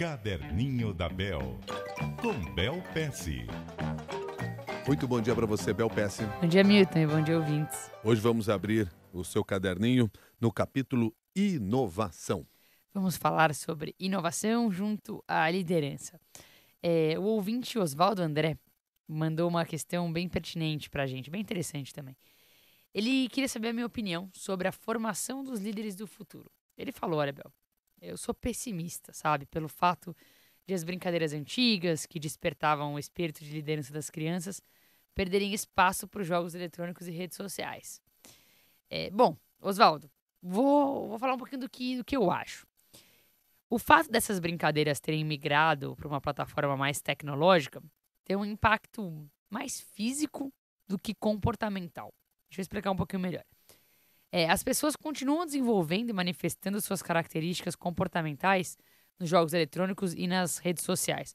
Caderninho da Bel, com Bel Pesce. Muito bom dia para você, Bel Pesce. Bom dia, Milton, bom dia, ouvintes. Hoje vamos abrir o seu caderninho no capítulo Inovação. Vamos falar sobre inovação junto à liderança. É, o ouvinte Oswaldo André mandou uma questão bem pertinente para a gente, bem interessante também. Ele queria saber a minha opinião sobre a formação dos líderes do futuro. Ele falou: Olha, Bel, eu sou pessimista, sabe? Pelo fato de as brincadeiras antigas, que despertavam o espírito de liderança das crianças, perderem espaço para os jogos eletrônicos e redes sociais. É, bom, Oswaldo, vou, vou falar um pouquinho do que, do que eu acho. O fato dessas brincadeiras terem migrado para uma plataforma mais tecnológica tem um impacto mais físico do que comportamental. Deixa eu explicar um pouquinho melhor. É, as pessoas continuam desenvolvendo e manifestando suas características comportamentais nos jogos eletrônicos e nas redes sociais.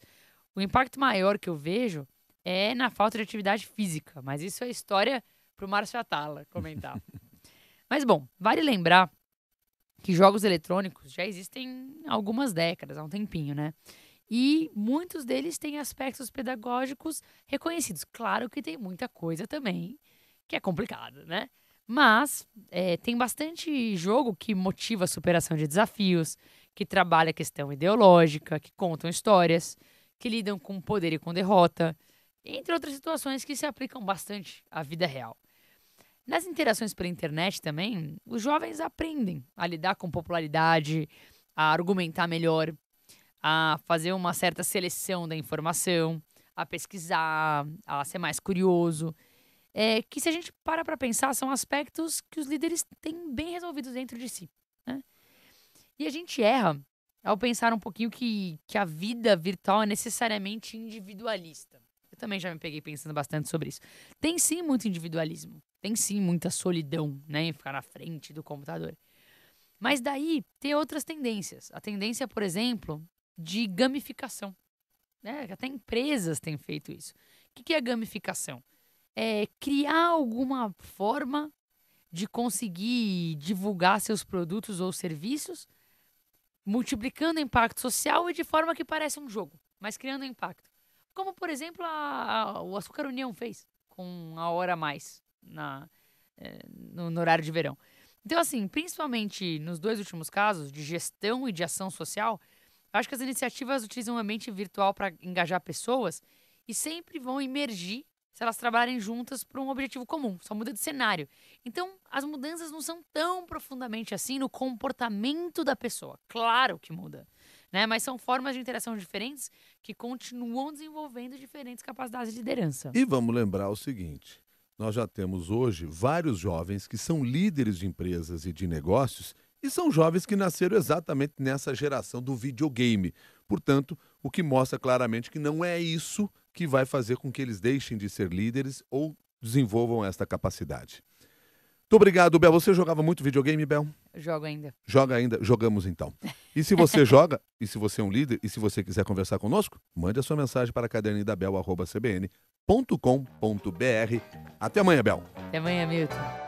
O impacto maior que eu vejo é na falta de atividade física, mas isso é história para o Márcio Atala comentar. mas, bom, vale lembrar que jogos eletrônicos já existem algumas décadas, há um tempinho, né? E muitos deles têm aspectos pedagógicos reconhecidos. Claro que tem muita coisa também que é complicada, né? Mas é, tem bastante jogo que motiva a superação de desafios, que trabalha a questão ideológica, que contam histórias, que lidam com poder e com derrota, entre outras situações que se aplicam bastante à vida real. Nas interações pela internet também, os jovens aprendem a lidar com popularidade, a argumentar melhor, a fazer uma certa seleção da informação, a pesquisar, a ser mais curioso é, que se a gente para para pensar, são aspectos que os líderes têm bem resolvidos dentro de si. Né? E a gente erra ao pensar um pouquinho que, que a vida virtual é necessariamente individualista. Eu também já me peguei pensando bastante sobre isso. Tem sim muito individualismo, tem sim muita solidão, né, em ficar na frente do computador. Mas daí tem outras tendências. A tendência, por exemplo, de gamificação. Né? Até empresas têm feito isso. O que é gamificação? é, criar alguma forma de conseguir divulgar seus produtos ou serviços, multiplicando o impacto social e de forma que parece um jogo, mas criando impacto. Como, por exemplo, a, a, o Açúcar União fez com a Hora a Mais na, é, no, no horário de verão. Então, assim, principalmente nos dois últimos casos, de gestão e de ação social, acho que as iniciativas utilizam a mente virtual para engajar pessoas e sempre vão emergir se elas trabalharem juntas para um objetivo comum, só muda de cenário. Então, as mudanças não são tão profundamente assim no comportamento da pessoa. Claro que muda, né? Mas são formas de interação diferentes que continuam desenvolvendo diferentes capacidades de liderança. E vamos lembrar o seguinte: nós já temos hoje vários jovens que são líderes de empresas e de negócios e são jovens que nasceram exatamente nessa geração do videogame. Portanto, o que mostra claramente que não é isso que vai fazer com que eles deixem de ser líderes ou desenvolvam esta capacidade. Muito obrigado, Bel. Você jogava muito videogame, Bel? Jogo ainda. Joga ainda, jogamos então. E se você joga, e se você é um líder, e se você quiser conversar conosco, mande a sua mensagem para cbn.com.br. Até amanhã, Bel. Até amanhã, Milton.